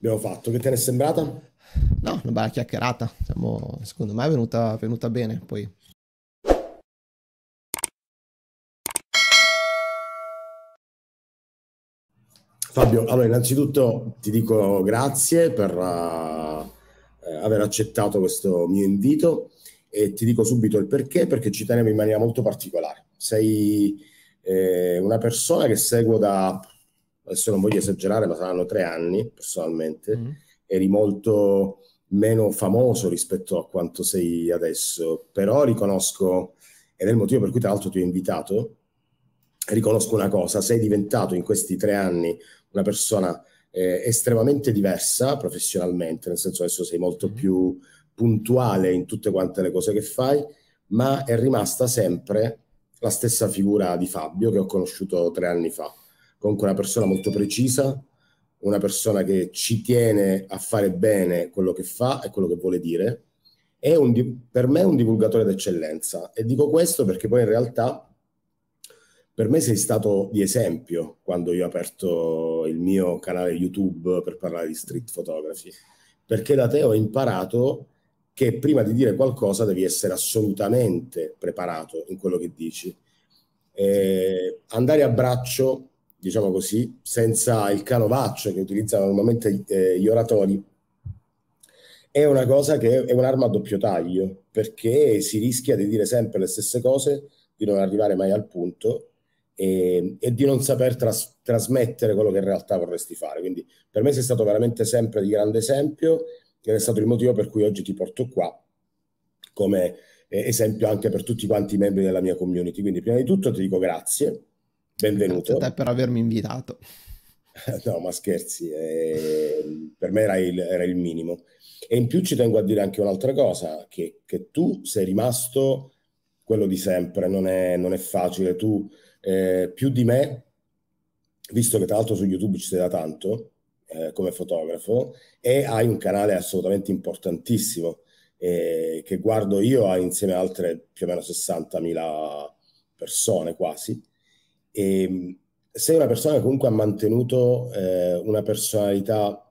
abbiamo fatto. Che te ne è sembrata? No, una bella chiacchierata. Siamo, secondo me è venuta, venuta bene. Poi Fabio, allora innanzitutto ti dico grazie per uh, aver accettato questo mio invito e ti dico subito il perché, perché ci teniamo in maniera molto particolare. Sei eh, una persona che seguo da adesso non voglio esagerare, ma saranno tre anni personalmente, mm. eri molto meno famoso rispetto a quanto sei adesso, però riconosco, ed è il motivo per cui tra l'altro ti ho invitato, riconosco una cosa, sei diventato in questi tre anni una persona eh, estremamente diversa professionalmente, nel senso adesso sei molto mm. più puntuale in tutte quante le cose che fai, ma è rimasta sempre la stessa figura di Fabio che ho conosciuto tre anni fa comunque una persona molto precisa, una persona che ci tiene a fare bene quello che fa e quello che vuole dire. È un, per me è un divulgatore d'eccellenza e dico questo perché poi in realtà per me sei stato di esempio quando io ho aperto il mio canale YouTube per parlare di street photography, perché da te ho imparato che prima di dire qualcosa devi essere assolutamente preparato in quello che dici. Eh, andare a braccio diciamo così, senza il canovaccio che utilizzano normalmente eh, gli oratori, è una cosa che è un'arma a doppio taglio, perché si rischia di dire sempre le stesse cose, di non arrivare mai al punto e, e di non saper tras- trasmettere quello che in realtà vorresti fare. Quindi per me sei stato veramente sempre di grande esempio ed è stato il motivo per cui oggi ti porto qua come eh, esempio anche per tutti quanti i membri della mia community. Quindi prima di tutto ti dico grazie benvenuto. Grazie a te per avermi invitato. No, ma scherzi, eh, per me era il, era il, minimo. E in più ci tengo a dire anche un'altra cosa, che, che tu sei rimasto quello di sempre, non è, non è facile. Tu eh, più di me, visto che tra l'altro su YouTube ci sei da tanto, eh, come fotografo, e hai un canale assolutamente importantissimo, eh, che guardo io insieme a altre più o meno 60.000 persone quasi e ehm, sei una persona che comunque ha mantenuto eh, una personalità,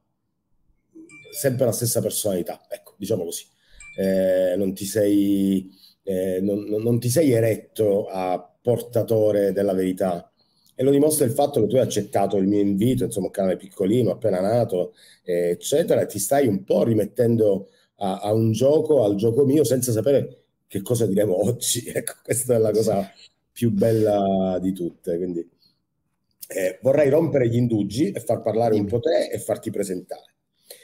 sempre la stessa personalità, ecco, diciamo così. Eh, non, ti sei, eh, non, non ti sei eretto a portatore della verità, e lo dimostra il fatto che tu hai accettato il mio invito, insomma, un canale piccolino, appena nato, eh, eccetera, e ti stai un po' rimettendo a, a, un gioco, al gioco mio, senza sapere che cosa diremo oggi. Ecco, questa è la cosa più bella di tutte. Quindi eh, vorrei rompere gli indugi e far parlare un po' te e farti presentare.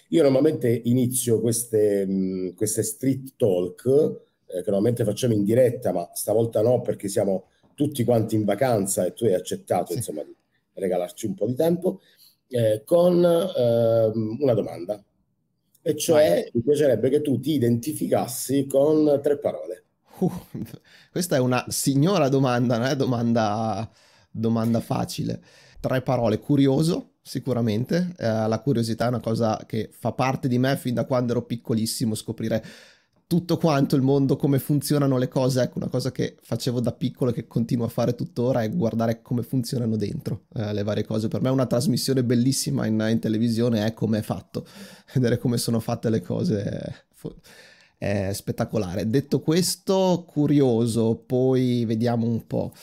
Io normalmente inizio queste, mh, mm, queste street talk, eh, che normalmente facciamo in diretta, ma stavolta no perché siamo tutti quanti in vacanza e tu hai accettato sì. insomma, di regalarci un po' di tempo, eh, con ehm, una domanda. E cioè Vai. mi piacerebbe che tu ti identificassi con tre parole. Uh, questa è una signora domanda, non è domanda, domanda facile. Tre parole, curioso sicuramente, eh, la curiosità è una cosa che fa parte di me fin da quando ero piccolissimo, scoprire tutto quanto il mondo, come funzionano le cose, ecco una cosa che facevo da piccolo e che continuo a fare tuttora è guardare come funzionano dentro eh, le varie cose. Per me una trasmissione bellissima in, in televisione è come è fatto, vedere come sono fatte le cose. Eh, eh, spettacolare. Detto questo, curioso, poi vediamo un po'.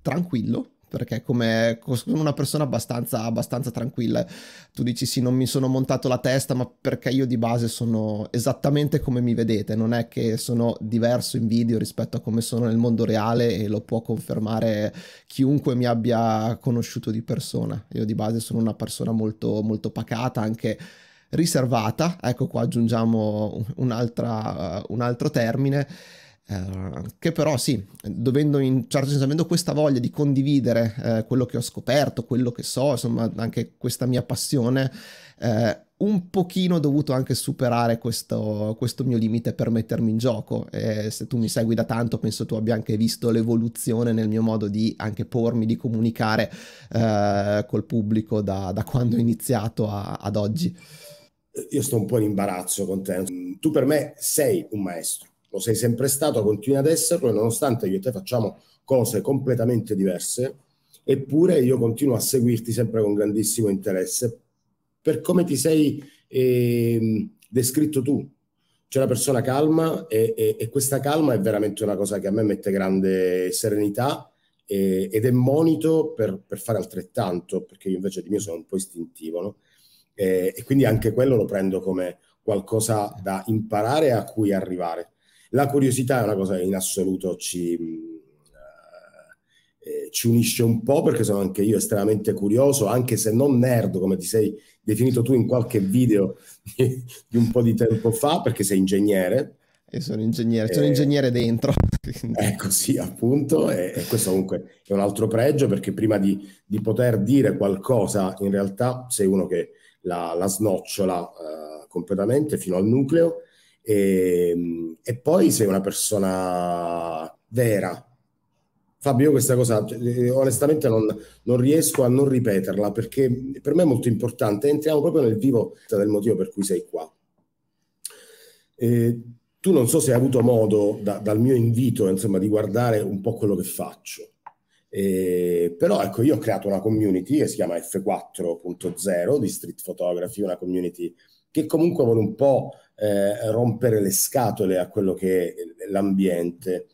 Tranquillo, perché come sono una persona abbastanza, abbastanza, tranquilla. Tu dici sì, non mi sono montato la testa, ma perché io di base sono esattamente come mi vedete, non è che sono diverso in video rispetto a come sono nel mondo reale e lo può confermare chiunque mi abbia conosciuto di persona. Io di base sono una persona molto, molto pacata, anche riservata, ecco qua aggiungiamo un'altra, un altro termine, eh, che però sì, dovendo in certo senso, avendo questa voglia di condividere eh, quello che ho scoperto, quello che so, insomma anche questa mia passione, eh, un pochino ho dovuto anche superare questo, questo, mio limite per mettermi in gioco e se tu mi segui da tanto penso tu abbia anche visto l'evoluzione nel mio modo di anche pormi, di comunicare eh, col pubblico da, da, quando ho iniziato a, ad oggi. Eh, io sto un po' in imbarazzo con te. Mm, tu per me sei un maestro, lo sei sempre stato, continui ad esserlo, e nonostante io e te facciamo cose completamente diverse, eppure io continuo a seguirti sempre con grandissimo interesse per come ti sei eh, descritto tu. C'è una persona calma e, e, e, questa calma è veramente una cosa che a me mette grande serenità e, eh, ed è monito per, per, fare altrettanto, perché io invece di mio sono un po' istintivo, no? eh, e quindi anche quello lo prendo come qualcosa da imparare a cui arrivare. La curiosità è una cosa che in assoluto ci, mm, eh, eh, ci unisce un po' perché sono anche io estremamente curioso, anche se non nerd come ti sei definito tu in qualche video di, di un po' di tempo fa, perché sei ingegnere. Io sono ingegnere, sono eh, ingegnere dentro. Ecco così appunto, e, e, questo comunque è un altro pregio perché prima di, di poter dire qualcosa in realtà sei uno che la, la snocciola eh, completamente fino al nucleo e, ehm, e, poi sei una persona vera. Fabio, io questa cosa eh, onestamente non, non, riesco a non ripeterla perché per me è molto importante. Entriamo proprio nel vivo del motivo per cui sei qua. E, eh, tu non so se hai avuto modo da, dal mio invito insomma, di guardare un po' quello che faccio. Eh, però ecco, io ho creato una community che si chiama F4.0 di Street Photography, una community che comunque vuole un po' eh, rompere le scatole a quello che è l'ambiente.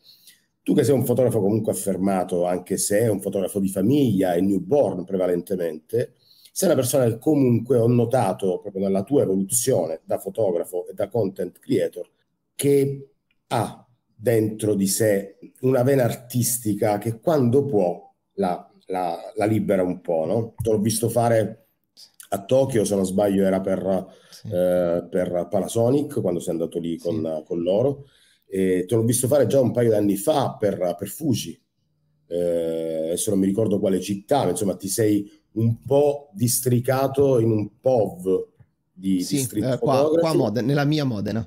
Tu che sei un fotografo comunque affermato, anche se è un fotografo di famiglia e newborn prevalentemente, sei una persona che comunque ho notato proprio nella tua evoluzione da fotografo e da content creator che ha dentro di sé una vena artistica che quando può la, la, la libera un po', no? Te l'ho visto fare a Tokyo, se non sbaglio era per, sì. eh, per Panasonic, quando sei andato lì con, sì. con loro, e te l'ho visto fare già un paio di anni fa per, per Fuji, eh, adesso non mi ricordo quale città, ma insomma ti sei un po' districato in un POV di, sì, di eh, qua, qua Modena, nella mia Modena.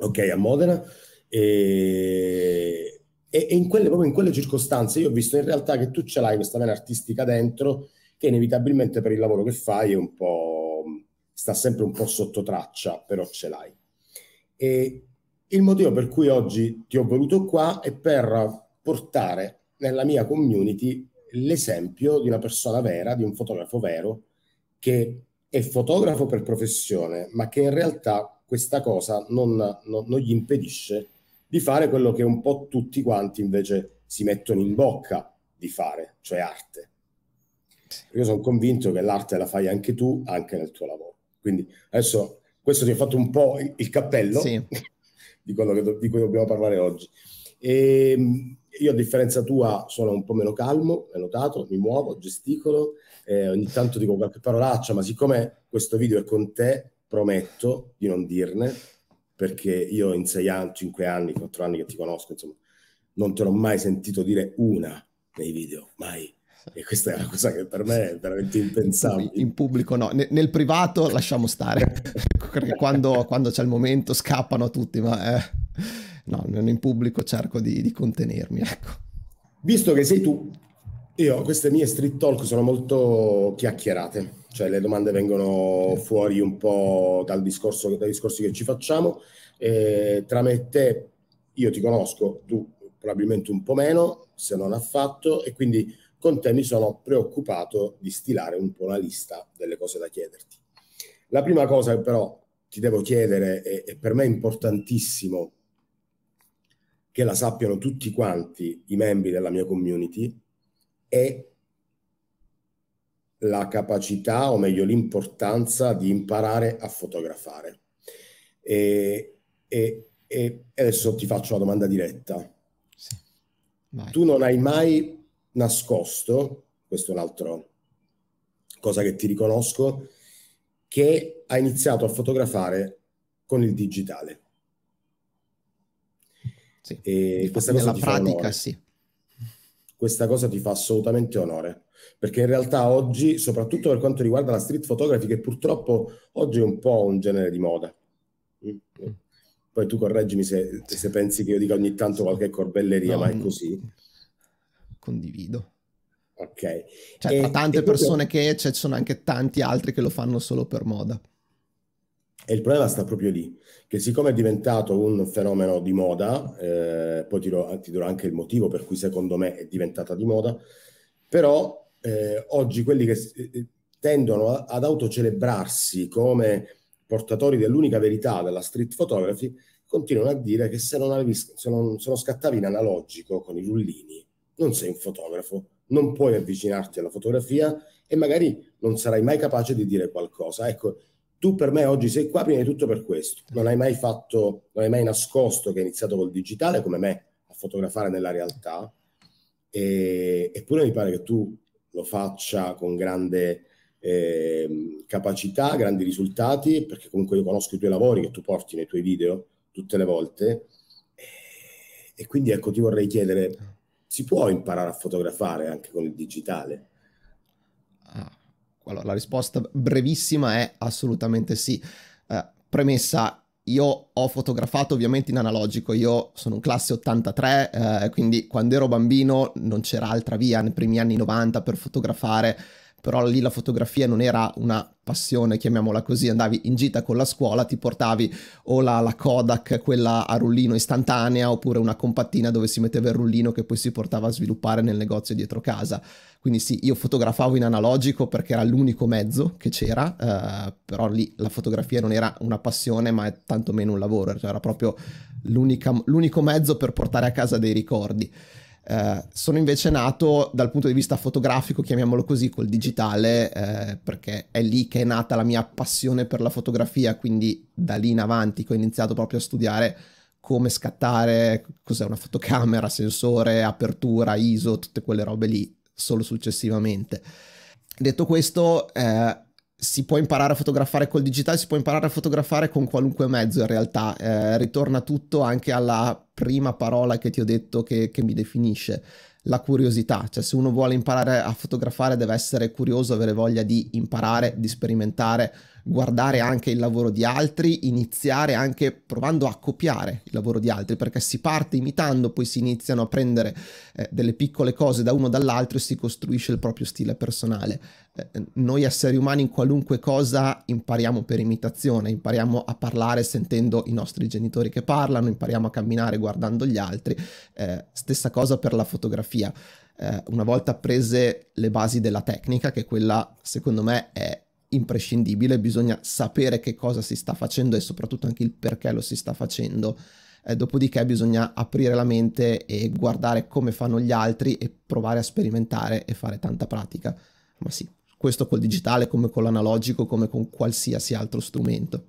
Ok, a Modena. E, e, e in quelle, proprio in quelle circostanze io ho visto in realtà che tu ce l'hai questa vena artistica dentro che inevitabilmente per il lavoro che fai è un po', sta sempre un po' sotto traccia, però ce l'hai. E il motivo per cui oggi ti ho voluto qua è per portare nella mia community l'esempio di una persona vera, di un fotografo vero, che è fotografo per professione, ma che in realtà questa cosa non, non, non gli impedisce di fare quello che un po' tutti quanti invece si mettono in bocca di fare, cioè arte. Io sono convinto che l'arte la fai anche tu, anche nel tuo lavoro. Quindi adesso questo ti ho fatto un po' il cappello sì. di quello do- di cui dobbiamo parlare oggi. E ehm, io a differenza tua sono un po' meno calmo, l'hai notato, mi muovo, gesticolo, eh, ogni tanto dico qualche parolaccia, ma siccome questo video è con te, prometto di non dirne, perché io in sei anni, cinque anni, quattro anni che ti conosco, insomma, non te l'ho mai sentito dire una nei video, mai. E questa è una cosa che per me è veramente impensabile. In pubblico no, N- nel privato lasciamo stare, perché quando, quando, c'è il momento scappano tutti, ma eh, no, in pubblico cerco di, di contenermi, ecco. Visto che sei tu, io, queste mie street talk sono molto chiacchierate, cioè le domande vengono fuori un po' dal discorso, dai discorsi che ci facciamo. Eh, tramite te io ti conosco, tu probabilmente un po' meno, se non affatto, e quindi con te mi sono preoccupato di stilare un po' una lista delle cose da chiederti. La prima cosa che però ti devo chiedere, e, e per me è importantissimo che la sappiano tutti quanti i membri della mia community, è la capacità, o meglio l'importanza di imparare a fotografare. E, e, e adesso ti faccio la domanda diretta. Sì. Tu non hai mai nascosto, questo è un'altra cosa che ti riconosco, che hai iniziato a fotografare con il digitale. Sì. E questa cosa nella pratica sì questa cosa ti fa assolutamente onore, perché in realtà oggi, soprattutto per quanto riguarda la street photography, che purtroppo oggi è un po' un genere di moda. Mm? Mm. Poi tu correggimi se, se pensi che io dica ogni tanto qualche corbelleria, no, ma è così. Condivido. Ok. Cioè, e, tante persone proprio... che ci sono anche tanti altri che lo fanno solo per moda. E il problema sta proprio lì, che siccome è diventato un fenomeno di moda, eh, poi ti, ti, dirò anche il motivo per cui secondo me è diventata di moda, però eh, oggi quelli che eh, eh, tendono a, ad autocelebrarsi come portatori dell'unica verità della street photography continuano a dire che se non, avevi, se non, se non scattavi in analogico con i rullini non sei un fotografo, non puoi avvicinarti alla fotografia e magari non sarai mai capace di dire qualcosa. Ecco, tu per me oggi sei qua prima di tutto per questo. Non hai mai fatto, non hai mai nascosto che hai iniziato col digitale come me a fotografare nella realtà, e, eppure mi pare che tu lo faccia con grande eh, capacità, grandi risultati, perché comunque io conosco i tuoi lavori che tu porti nei tuoi video tutte le volte. E, e quindi ecco, ti vorrei chiedere, si può imparare a fotografare anche con il digitale? Ah allora, la risposta brevissima è assolutamente sì. Eh, premessa, io ho fotografato ovviamente in analogico, io sono un classe 83, eh, quindi quando ero bambino non c'era altra via nei primi anni 90 per fotografare però lì la fotografia non era una passione, chiamiamola così, andavi in gita con la scuola, ti portavi o la, la, Kodak, quella a rullino istantanea, oppure una compattina dove si metteva il rullino che poi si portava a sviluppare nel negozio dietro casa. Quindi sì, io fotografavo in analogico perché era l'unico mezzo che c'era, eh, però lì la fotografia non era una passione, ma è tantomeno un lavoro, cioè era proprio l'unico mezzo per portare a casa dei ricordi. Eh, sono invece nato dal punto di vista fotografico, chiamiamolo così, col digitale, eh, perché è lì che è nata la mia passione per la fotografia, quindi da lì in avanti ho iniziato proprio a studiare come scattare, cos'è una fotocamera, sensore, apertura, ISO, tutte quelle robe lì, solo successivamente. Detto questo, eh, si può imparare a fotografare col digitale, si può imparare a fotografare con qualunque mezzo in realtà, eh, ritorna tutto anche alla prima parola che ti ho detto che, che mi definisce, la curiosità, cioè se uno vuole imparare a fotografare deve essere curioso, avere voglia di imparare, di sperimentare, guardare anche il lavoro di altri, iniziare anche provando a copiare il lavoro di altri, perché si parte imitando, poi si iniziano a prendere eh, delle piccole cose da uno o dall'altro e si costruisce il proprio stile personale. Eh, noi esseri umani in qualunque cosa impariamo per imitazione, impariamo a parlare sentendo i nostri genitori che parlano, impariamo a camminare guardando gli altri, eh, stessa cosa per la fotografia. Eh, una volta prese le basi della tecnica, che quella secondo me è imprescindibile, bisogna sapere che cosa si sta facendo e soprattutto anche il perché lo si sta facendo. Eh, dopodiché bisogna aprire la mente e guardare come fanno gli altri e provare a sperimentare e fare tanta pratica. Ma sì, questo col digitale come con l'analogico, come con qualsiasi altro strumento.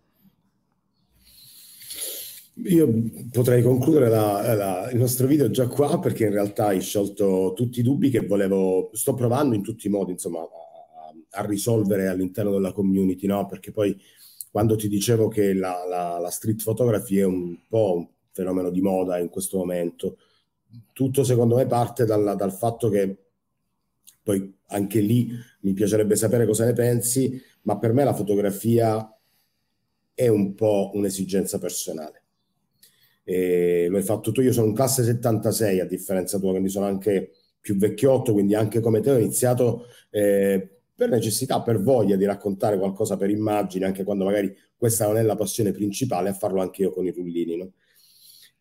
Io potrei concludere la, la, il nostro video già qua perché in realtà hai sciolto tutti i dubbi che volevo, sto provando in tutti i modi insomma a, a risolvere all'interno della community, no? perché poi quando ti dicevo che la, la, street photography è un po' un fenomeno di moda in questo momento, tutto secondo me parte dalla, dal fatto che poi anche lì mi piacerebbe sapere cosa ne pensi, ma per me la fotografia è un po' un'esigenza personale. E lo hai fatto tu, io sono un classe 76 a differenza tua, quindi sono anche più vecchiotto, quindi anche come te ho iniziato eh, per necessità, per voglia di raccontare qualcosa per immagini, anche quando magari questa non è la passione principale, a farlo anche io con i rullini. No?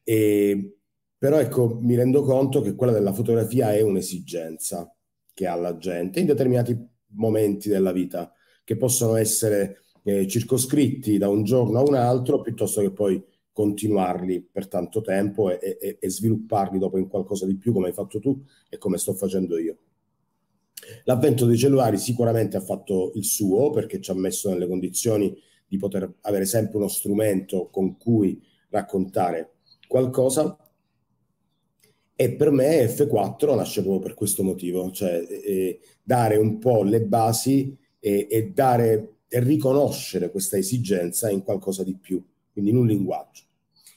E, però ecco, mi rendo conto che quella della fotografia è un'esigenza che ha la gente in determinati momenti della vita, che possono essere eh, circoscritti da un giorno a un altro, piuttosto che poi continuarli per tanto tempo e, e, e svilupparli dopo in qualcosa di più, come hai fatto tu e come sto facendo io. L'avvento dei cellulari sicuramente ha fatto il suo perché ci ha messo nelle condizioni di poter avere sempre uno strumento con cui raccontare qualcosa, e per me F4 nasce proprio per questo motivo, cioè eh, dare un po' le basi e, e, dare, e riconoscere questa esigenza in qualcosa di più, quindi in un linguaggio.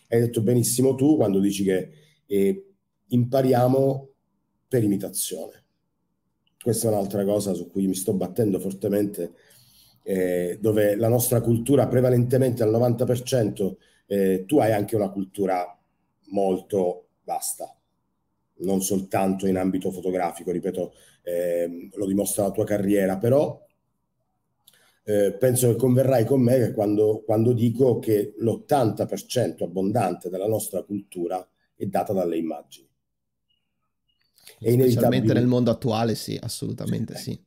Hai detto benissimo tu quando dici che eh, impariamo per imitazione. Questa è un'altra cosa su cui mi sto battendo fortemente, eh, dove la nostra cultura prevalentemente al 90%, eh, tu hai anche una cultura molto vasta, non soltanto in ambito fotografico, ripeto, eh, lo dimostra la tua carriera, però eh, penso che converrai con me che quando, quando dico che l'80% abbondante della nostra cultura è data dalle immagini. È inevitabilmente nel mondo attuale, sì, assolutamente sì. sì.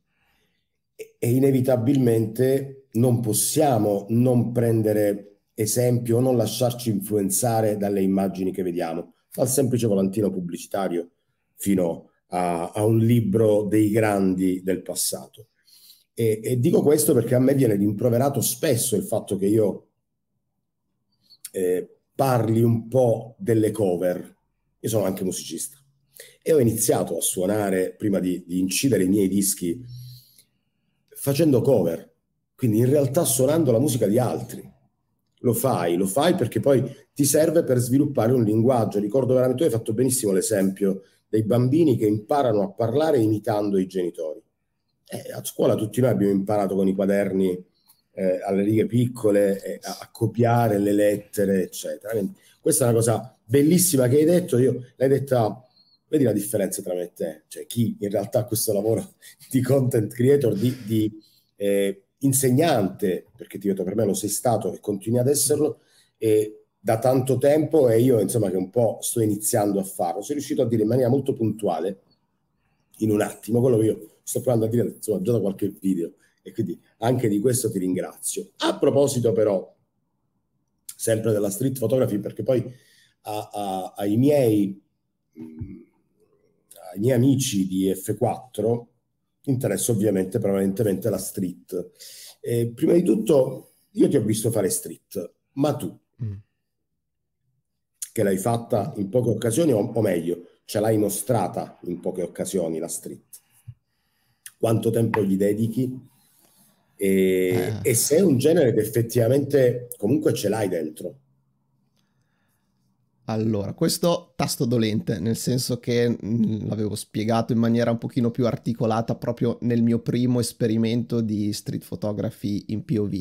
E inevitabilmente non possiamo non prendere esempio, non lasciarci influenzare dalle immagini che vediamo dal semplice volantino pubblicitario fino a, a un libro dei grandi del passato. E, e, dico questo perché a me viene rimproverato spesso il fatto che io eh, parli un po' delle cover. Io sono anche musicista e ho iniziato a suonare prima di, di incidere i miei dischi facendo cover, quindi in realtà suonando la musica di altri lo fai, lo fai perché poi ti serve per sviluppare un linguaggio. Ricordo veramente, tu hai fatto benissimo l'esempio dei bambini che imparano a parlare imitando i genitori. Eh, a scuola tutti noi abbiamo imparato con i quaderni eh, alle righe piccole eh, a, a, copiare le lettere, eccetera. Quindi questa è una cosa bellissima che hai detto, io l'hai detta, vedi la differenza tra me e te, cioè chi in realtà ha questo lavoro di content creator, di, di eh, insegnante, perché ti vedo per me lo sei stato e continui ad esserlo, e da tanto tempo e io insomma che un po' sto iniziando a farlo, sono riuscito a dire in maniera molto puntuale, in un attimo, quello che io sto provando a dire insomma già da qualche video e quindi anche di questo ti ringrazio. A proposito però, sempre della street photography, perché poi a, a, ai, miei, mh, mm, ai miei amici di F4, interessa ovviamente prevalentemente la street. Eh, prima di tutto, io ti ho visto fare street, ma tu, mm. che l'hai fatta in poche occasioni, o, o, meglio, ce l'hai mostrata in poche occasioni la street, quanto tempo gli dedichi? E, eh. e se è un genere che effettivamente comunque ce l'hai dentro? Allora, questo tasto dolente, nel senso che l'avevo spiegato in maniera un pochino più articolata proprio nel mio primo esperimento di street photography in POV.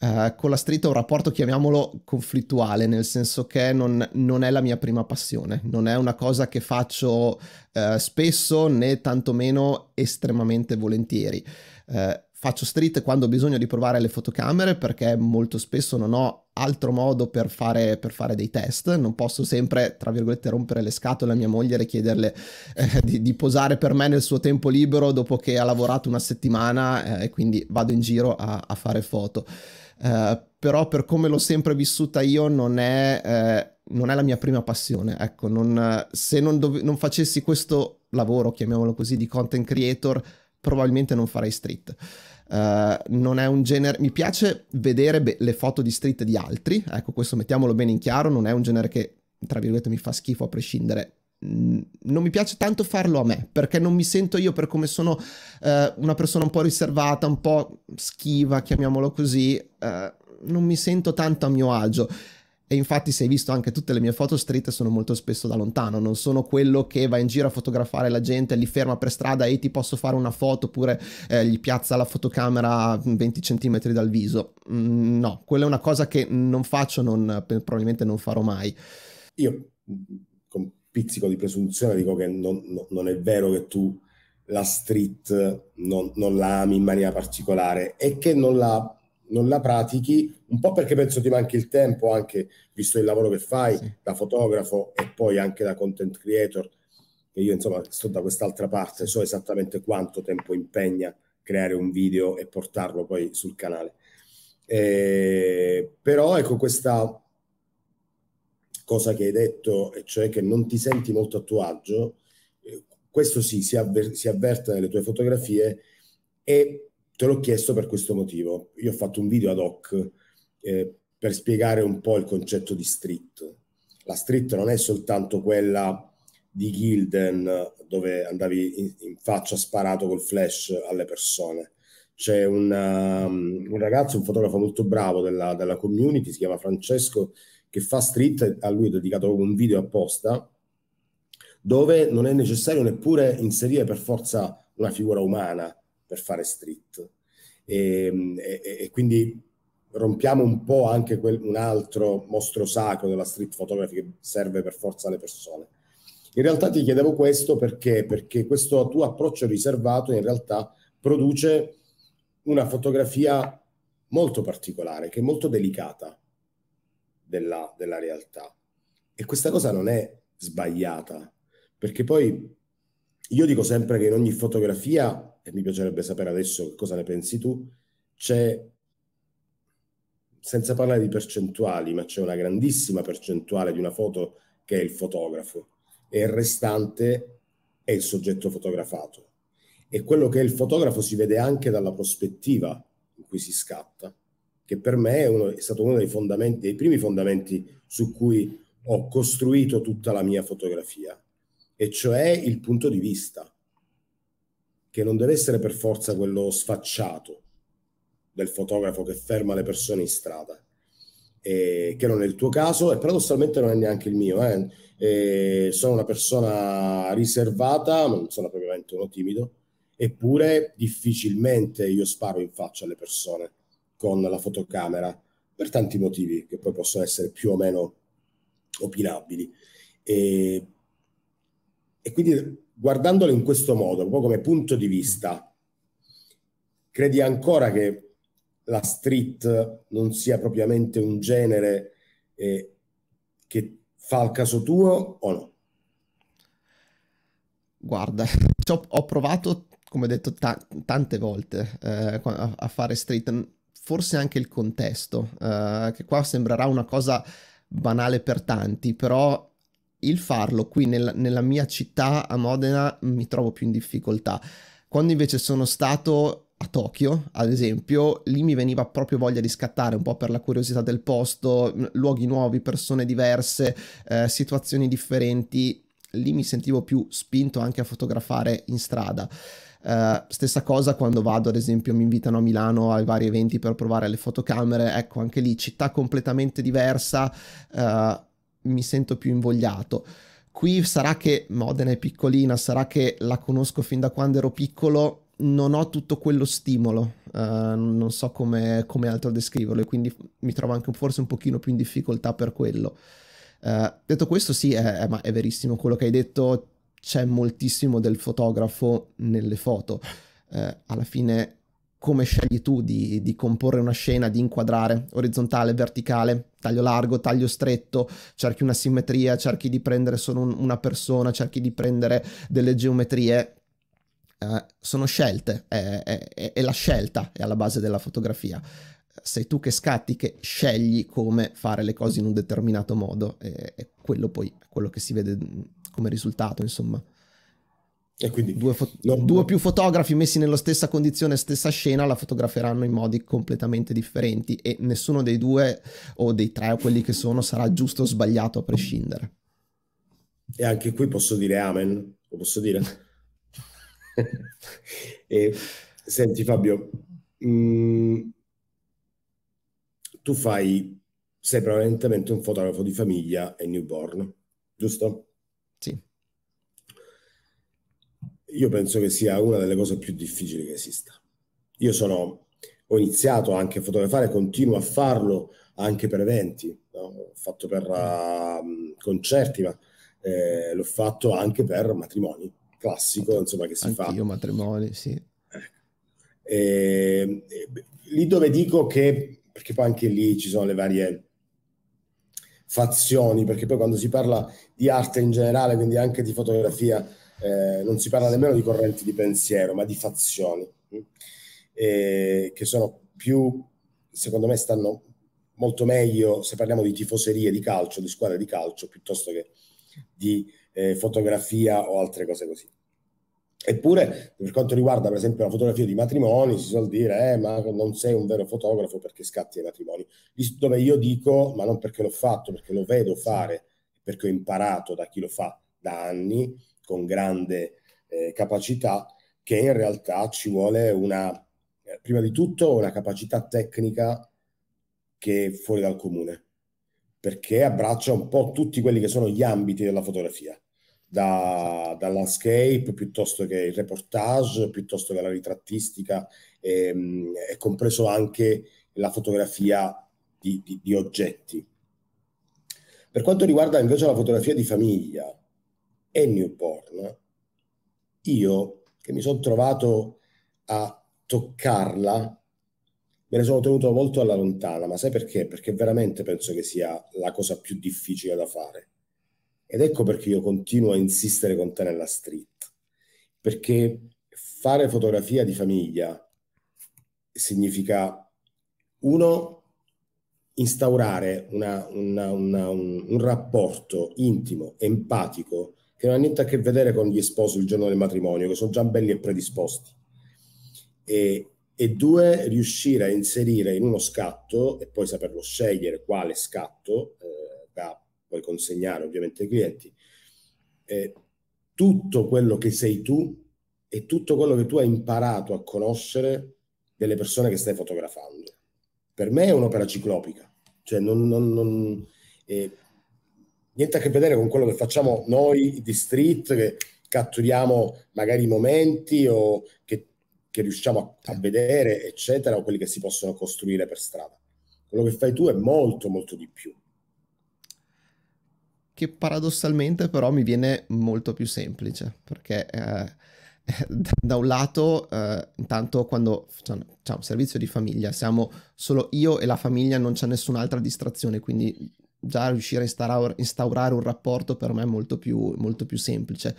Uh, eh, con la street ho un rapporto, chiamiamolo, conflittuale, nel senso che non, non, è la mia prima passione, non è una cosa che faccio uh, spesso né tantomeno estremamente volentieri. Uh, faccio street quando ho bisogno di provare le fotocamere perché molto spesso non ho altro modo per fare, per fare dei test, non posso sempre, tra virgolette, rompere le scatole a mia moglie e chiederle eh, di, di, posare per me nel suo tempo libero dopo che ha lavorato una settimana eh, e quindi vado in giro a, a fare foto. Eh, però per come l'ho sempre vissuta io non è, eh, non è la mia prima passione, ecco, non, se non, non facessi questo lavoro, chiamiamolo così, di content creator, probabilmente non farei street. Eh, non è un genere. Mi piace vedere be- le foto di street di altri. Ecco, questo mettiamolo bene in chiaro. Non è un genere che, tra virgolette, mi fa schifo a prescindere. Mm, non mi piace tanto farlo a me perché non mi sento io per come sono uh, una persona un po' riservata, un po' schiva, chiamiamolo così. Uh, non mi sento tanto a mio agio e infatti se hai visto anche tutte le mie foto street sono molto spesso da lontano, non sono quello che va in giro a fotografare la gente, li ferma per strada e ti posso fare una foto oppure eh, gli piazza la fotocamera 20 cm dal viso. Mm, no, quella è una cosa che non faccio, non, eh, probabilmente non farò mai. Io con pizzico di presunzione dico che non, no, non è vero che tu la street non, non la ami in maniera particolare e che non la non la pratichi, un po' perché penso ti manchi il tempo anche, visto il lavoro che fai sì. da fotografo e poi anche da content creator, che io insomma sto da quest'altra parte, so esattamente quanto tempo impegna creare un video e portarlo poi sul canale. Eh, però ecco questa cosa che hai detto, e cioè che non ti senti molto a tuo agio, eh, questo sì, si, avver- si avverte nelle tue fotografie e Te l'ho chiesto per questo motivo. Io ho fatto un video ad hoc eh, per spiegare un po' il concetto di street. La street non è soltanto quella di Gilden dove andavi in, in faccia sparato col flash alle persone. C'è un, um, un ragazzo, un fotografo molto bravo della, della community, si chiama Francesco, che fa street, a lui ho dedicato un video apposta, dove non è necessario neppure inserire per forza una figura umana, per fare street. Ehm, e, e, e quindi rompiamo un po' anche quel, un altro mostro sacro della street photography che serve per forza alle persone. In realtà ti chiedevo questo perché, perché questo tuo approccio riservato in realtà produce una fotografia molto particolare, che è molto delicata della, della realtà. E questa cosa non è sbagliata, perché poi io dico sempre che in ogni fotografia e mi piacerebbe sapere adesso cosa ne pensi tu, c'è, senza parlare di percentuali, ma c'è una grandissima percentuale di una foto che è il fotografo e il restante è il soggetto fotografato. E quello che è il fotografo si vede anche dalla prospettiva in cui si scatta, che per me è, uno, è stato uno dei, fondamenti, dei primi fondamenti su cui ho costruito tutta la mia fotografia, e cioè il punto di vista che non deve essere per forza quello sfacciato del fotografo che ferma le persone in strada, eh, che non è il tuo caso e paradossalmente non è neanche il mio. Eh. Eh, sono una persona riservata, non sono propriamente uno timido, eppure difficilmente io sparo in faccia alle persone con la fotocamera per tanti motivi che poi possono essere più o meno opinabili. E, e quindi guardandolo in questo modo, un po' come punto di vista, credi ancora che la street non sia propriamente un genere eh, che fa al caso tuo o no? Guarda, ho, provato, come detto, ta tante volte eh, a, a, fare street, forse anche il contesto, eh, che qua sembrerà una cosa banale per tanti, però il farlo qui nel, nella mia città a Modena mi trovo più in difficoltà. Quando invece sono stato a Tokyo, ad esempio, lì mi veniva proprio voglia di scattare un po' per la curiosità del posto, luoghi nuovi, persone diverse, eh, situazioni differenti. Lì mi sentivo più spinto anche a fotografare in strada. Uh, stessa cosa quando vado, ad esempio, mi invitano a Milano ai vari eventi per provare le fotocamere, ecco anche lì città completamente diversa. Uh, mi sento più invogliato. Qui sarà che Modena è piccolina, sarà che la conosco fin da quando ero piccolo, non ho tutto quello stimolo, uh, non so come, come altro descriverlo e quindi mi trovo anche forse un pochino più in difficoltà per quello. Uh, detto questo, sì, è, è, è, verissimo quello che hai detto, c'è moltissimo del fotografo nelle foto. Uh, alla fine come scegli tu di, di, comporre una scena, di inquadrare orizzontale, verticale, taglio largo, taglio stretto, cerchi una simmetria, cerchi di prendere solo un, una persona, cerchi di prendere delle geometrie. Eh, sono scelte, è, è, è, la scelta, è alla base della fotografia. Sei tu che scatti, che scegli come fare le cose in un determinato modo e, e quello poi è quello che si vede mm, come risultato, insomma. E quindi due, fo- non... due o più fotografi messi nella stessa condizione, stessa scena, la fotograferanno in modi completamente differenti e nessuno dei due o dei tre o quelli che sono sarà giusto o sbagliato a prescindere. E anche qui posso dire amen, lo posso dire? e, senti Fabio, mh, mm, tu fai, sei prevalentemente un fotografo di famiglia e newborn, giusto? io penso che sia una delle cose più difficili che esista. Io sono, ho iniziato anche a fotografare, continuo a farlo anche per eventi, no? ho fatto per uh, concerti, ma eh, l'ho fatto anche per matrimoni, classico, insomma, che si fa. Io matrimoni, sì. E, eh, e, eh, lì dove dico che, perché poi anche lì ci sono le varie fazioni, perché poi quando si parla di arte in generale, quindi anche di fotografia, eh, non si parla nemmeno di correnti di pensiero, ma di fazioni, eh, che sono più, secondo me, stanno molto meglio se parliamo di tifoserie di calcio, di squadre di calcio, piuttosto che di eh, fotografia o altre cose così. Eppure, per quanto riguarda, per esempio, la fotografia di matrimoni, si suol dire, eh, ma non sei un vero fotografo perché scatti ai matrimoni. Dove io dico, ma non perché l'ho fatto, perché lo vedo fare, perché ho imparato da chi lo fa da anni, con grande eh, capacità, che in realtà ci vuole una, eh, prima di tutto, una capacità tecnica che è fuori dal comune, perché abbraccia un po' tutti quelli che sono gli ambiti della fotografia. Da, da, landscape piuttosto che il reportage, piuttosto che la ritrattistica, e, ehm, è compreso anche la fotografia di, di, di, oggetti. Per quanto riguarda invece la fotografia di famiglia, e newborn, io che mi sono trovato a toccarla, me ne sono tenuto molto alla lontana, ma sai perché? Perché veramente penso che sia la cosa più difficile da fare. Ed ecco perché io continuo a insistere con te nella street, perché fare fotografia di famiglia significa, uno, instaurare una, una, una, un, un rapporto intimo, empatico, che non ha niente a che vedere con gli sposi il giorno del matrimonio, che sono già belli e predisposti. E, e due, riuscire a inserire in uno scatto e poi saperlo scegliere quale scatto eh, da poi consegnare ovviamente ai clienti, eh, tutto quello che sei tu e tutto quello che tu hai imparato a conoscere delle persone che stai fotografando. Per me è un'opera ciclopica, cioè non, non, non eh, niente a che vedere con quello che facciamo noi di street, che catturiamo magari i momenti o che, che riusciamo a, a, vedere, eccetera, o quelli che si possono costruire per strada. Quello che fai tu è molto, molto di più. Che paradossalmente però mi viene molto più semplice, perché... Eh da un lato, eh, intanto quando c'è un servizio di famiglia, siamo solo io e la famiglia, non c'è nessun'altra distrazione, quindi già riuscire a instaurare un rapporto per me è molto più, molto più semplice.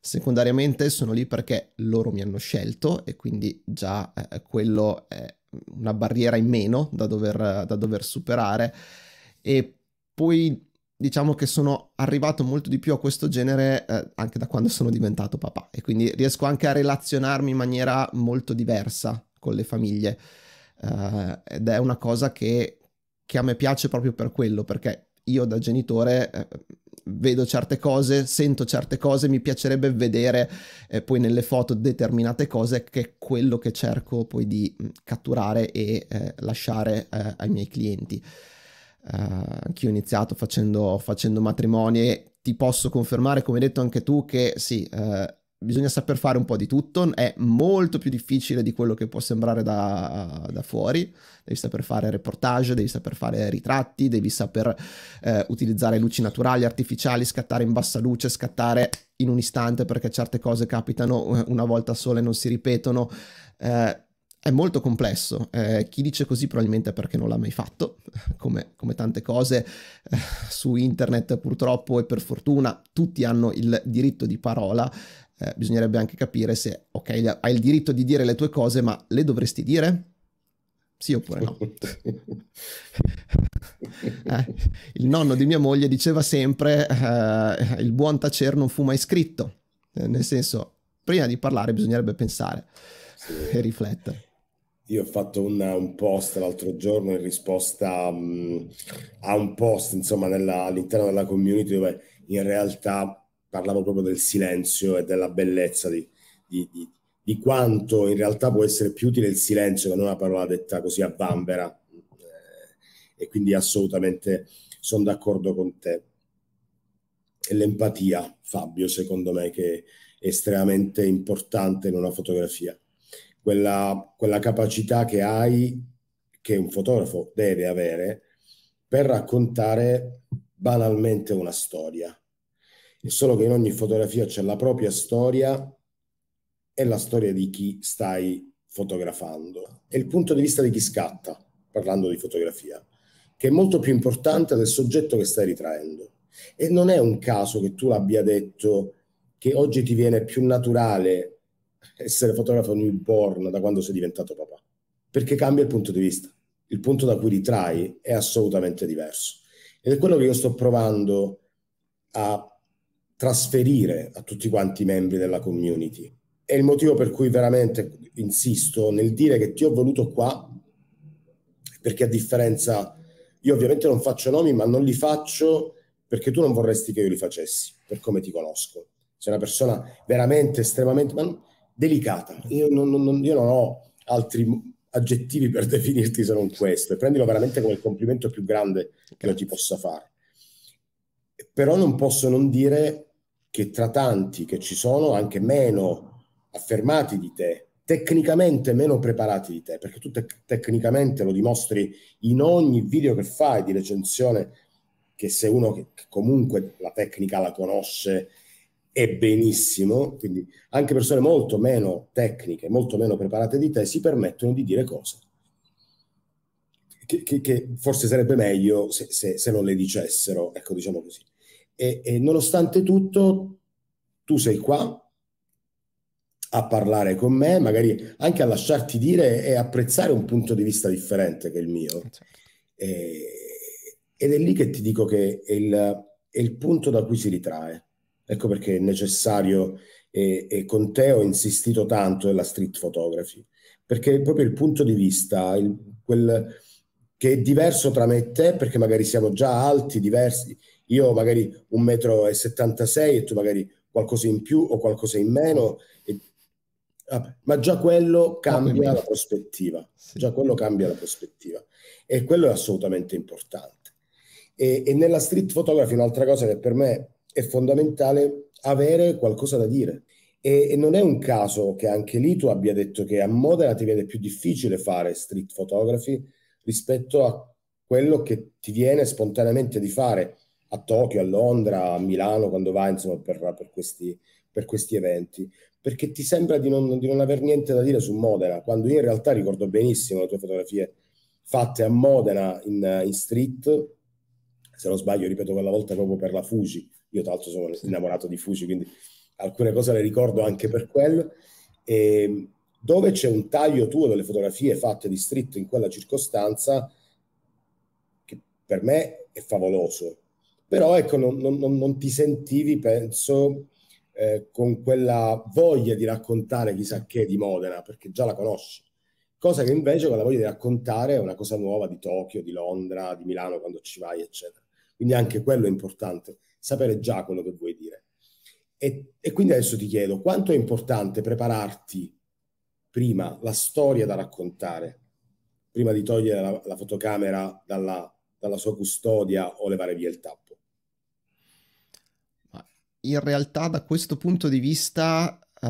Secondariamente sono lì perché loro mi hanno scelto e quindi già eh, quello è una barriera in meno da dover, da dover superare. E poi diciamo che sono arrivato molto di più a questo genere eh, anche da quando sono diventato papà e quindi riesco anche a relazionarmi in maniera molto diversa con le famiglie eh, ed è una cosa che che a me piace proprio per quello, perché io da genitore eh, vedo certe cose, sento certe cose, mi piacerebbe vedere eh, poi nelle foto determinate cose che è quello che cerco poi di mm, catturare e eh, lasciare eh, ai miei clienti. Eh, anch'io ho iniziato facendo, facendo matrimoni e ti posso confermare, come hai detto anche tu, che sì, eh, bisogna saper fare un po' di tutto, è molto più difficile di quello che può sembrare da, da fuori, devi saper fare reportage, devi saper fare ritratti, devi saper eh, utilizzare luci naturali, artificiali, scattare in bassa luce, scattare in un istante perché certe cose capitano eh, una volta sola e non si ripetono. Eh, è molto complesso, eh, chi dice così probabilmente è perché non l'ha mai fatto, come, come tante cose eh, su internet purtroppo e per fortuna tutti hanno il diritto di parola, eh, bisognerebbe anche capire se, ok, hai il diritto di dire le tue cose, ma le dovresti dire? Sì oppure no? eh, il nonno di mia moglie diceva sempre, eh, il buon tacer non fu mai scritto, eh, nel senso, prima di parlare bisognerebbe pensare sì. e riflettere. Io ho fatto un, un post l'altro giorno in risposta um, a un post, insomma, nella, all'interno della community dove in realtà parlavo proprio del silenzio e della bellezza di, di, di, di, quanto in realtà può essere più utile il silenzio che non una parola detta così a bambera. Eh, e quindi assolutamente sono d'accordo con te. E l'empatia, Fabio, secondo me, che è estremamente importante in una fotografia. Quella, quella capacità che hai, che un fotografo deve avere, per raccontare banalmente una storia è solo che in ogni fotografia c'è la propria storia e la storia di chi stai fotografando. È il punto di vista di chi scatta, parlando di fotografia, che è molto più importante del soggetto che stai ritraendo. E non è un caso che tu l'abbia detto che oggi ti viene più naturale essere fotografo newborn da quando sei diventato papà, perché cambia il punto di vista. Il punto da cui ritrai è assolutamente diverso. Ed è quello che io sto provando a trasferire a tutti quanti i membri della community. È il motivo per cui veramente insisto nel dire che ti ho voluto qua, perché a differenza, io ovviamente non faccio nomi, ma non li faccio perché tu non vorresti che io li facessi, per come ti conosco. Sei una persona veramente estremamente non, delicata. Io non, non, io non ho altri aggettivi per definirti se non questo, e prendilo veramente come il complimento più grande che io ti possa fare. Però non posso non dire che tra tanti che ci sono anche meno affermati di te, tecnicamente meno preparati di te, perché tu te- tecnicamente lo dimostri in ogni video che fai di recensione, che se uno che, comunque la tecnica la conosce e benissimo, quindi anche persone molto meno tecniche, molto meno preparate di te, si permettono di dire cose che, che, che forse sarebbe meglio se, se, se non le dicessero, ecco diciamo così e, e nonostante tutto tu sei qua a parlare con me, magari anche a lasciarti dire e apprezzare un punto di vista differente che il mio. Certo. E, ed è lì che ti dico che è il, è il, punto da cui si ritrae. Ecco perché è necessario, e, e con te ho insistito tanto nella street photography, perché è proprio il punto di vista, il, quel, che è diverso tra me e te, perché magari siamo già alti, diversi, io magari 1,76 m e tu magari qualcosa in più o qualcosa in meno, e... Vabbè, ma già quello cambia la prospettiva, sì. già quello cambia la prospettiva e quello è assolutamente importante. E, e nella street photography un'altra cosa che per me è fondamentale avere qualcosa da dire. E, e, non è un caso che anche lì tu abbia detto che a Modena ti viene più difficile fare street photography rispetto a quello che ti viene spontaneamente di fare a Tokyo, a Londra, a Milano, quando vai insomma, per, per, questi, per questi eventi, perché ti sembra di non, di non aver niente da dire su Modena, quando io in realtà ricordo benissimo le tue fotografie fatte a Modena in, in street, se non sbaglio, ripeto quella volta proprio per la Fuji, io tra l'altro sono innamorato di Fuji, quindi alcune cose le ricordo anche per quello, e ehm, dove c'è un taglio tuo delle fotografie fatte di street in quella circostanza, che per me è favoloso, però ecco, non, non, non ti sentivi, penso, eh, con quella voglia di raccontare chissà che di Modena, perché già la conosci. Cosa che invece con la voglia di raccontare è una cosa nuova di Tokyo, di Londra, di Milano quando ci vai, eccetera. Quindi anche quello è importante, sapere già quello che vuoi dire. E, e quindi adesso ti chiedo, quanto è importante prepararti prima la storia da raccontare, prima di togliere la, la fotocamera dalla, dalla sua custodia o levare via il tappo? in realtà da questo punto di vista uh,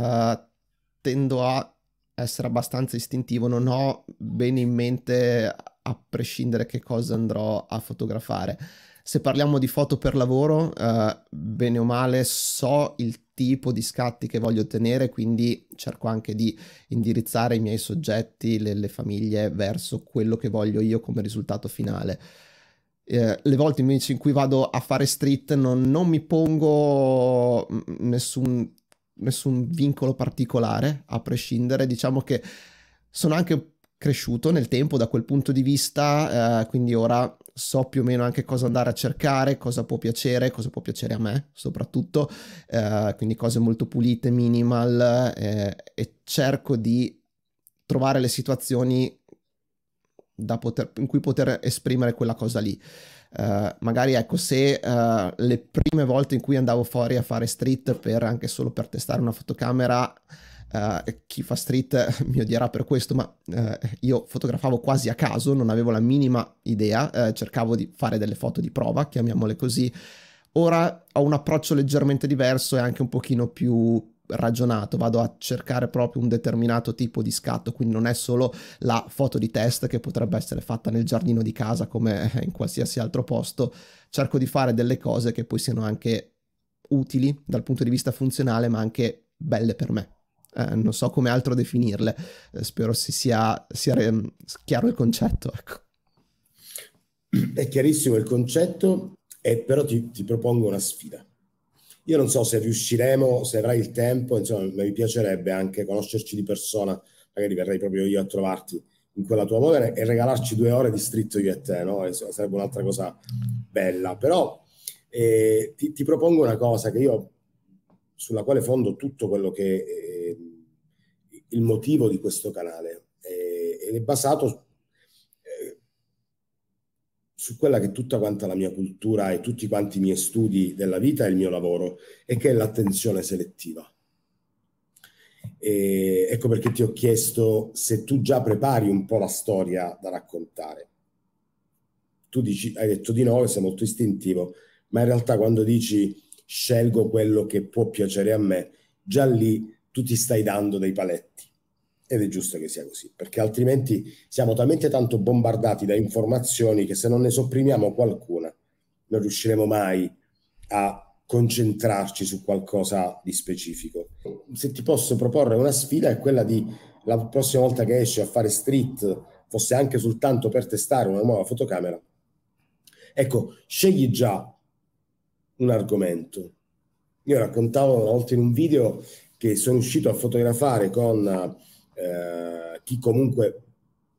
tendo a essere abbastanza istintivo, non ho bene in mente a prescindere che cosa andrò a fotografare. Se parliamo di foto per lavoro, eh, bene o male so il tipo di scatti che voglio ottenere, quindi cerco anche di indirizzare i miei soggetti, le, le famiglie, verso quello che voglio io come risultato finale eh, le volte invece in cui vado a fare street non, non mi pongo mm, nessun, nessun, vincolo particolare, a prescindere. Diciamo che sono anche cresciuto nel tempo da quel punto di vista, eh, quindi ora so più o meno anche cosa andare a cercare, cosa può piacere, cosa può piacere a me soprattutto, eh, quindi cose molto pulite, minimal eh, e cerco di trovare le situazioni poter, in cui poter esprimere quella cosa lì. Uh, magari ecco, se uh, le prime volte in cui andavo fuori a fare street per, anche solo per testare una fotocamera, Uh, chi fa street mi odierà per questo, ma uh, io fotografavo quasi a caso, non avevo la minima idea, uh, cercavo di fare delle foto di prova, chiamiamole così. Ora ho un approccio leggermente diverso e anche un pochino più ragionato, vado a cercare proprio un determinato tipo di scatto, quindi non è solo la foto di test che potrebbe essere fatta nel giardino di casa come in qualsiasi altro posto, cerco di fare delle cose che poi siano anche utili dal punto di vista funzionale ma anche belle per me. Eh, non so come altro definirle, eh, spero si sia, sia chiaro il concetto. Ecco. È chiarissimo il concetto, e eh, però ti, ti propongo una sfida. Io non so se riusciremo, se avrai il tempo, insomma, mi piacerebbe anche conoscerci di persona, magari verrei proprio io a trovarti in quella tua modena e regalarci due ore di stritto io e te, no? Insomma, sarebbe un'altra cosa bella. Però eh, ti, ti, propongo una cosa che io, sulla quale fondo tutto quello che... Eh, il motivo di questo canale eh, ed è basato su quella che è tutta quanta la mia cultura e tutti quanti i miei studi della vita e il mio lavoro, e che è l'attenzione selettiva. E ecco perché ti ho chiesto se tu già prepari un po' la storia da raccontare. Tu dici, hai detto di no, sei molto istintivo, ma in realtà quando dici scelgo quello che può piacere a me, già lì tu ti stai dando dei paletti ed è giusto che sia così, perché altrimenti siamo talmente tanto bombardati da informazioni che se non ne sopprimiamo qualcuna non riusciremo mai a concentrarci su qualcosa di specifico. Se ti posso proporre una sfida è quella di la prossima volta che esci a fare street, fosse anche soltanto per testare una nuova fotocamera, ecco, scegli già un argomento. Io raccontavo una volta in un video che sono uscito a fotografare con eh, chi comunque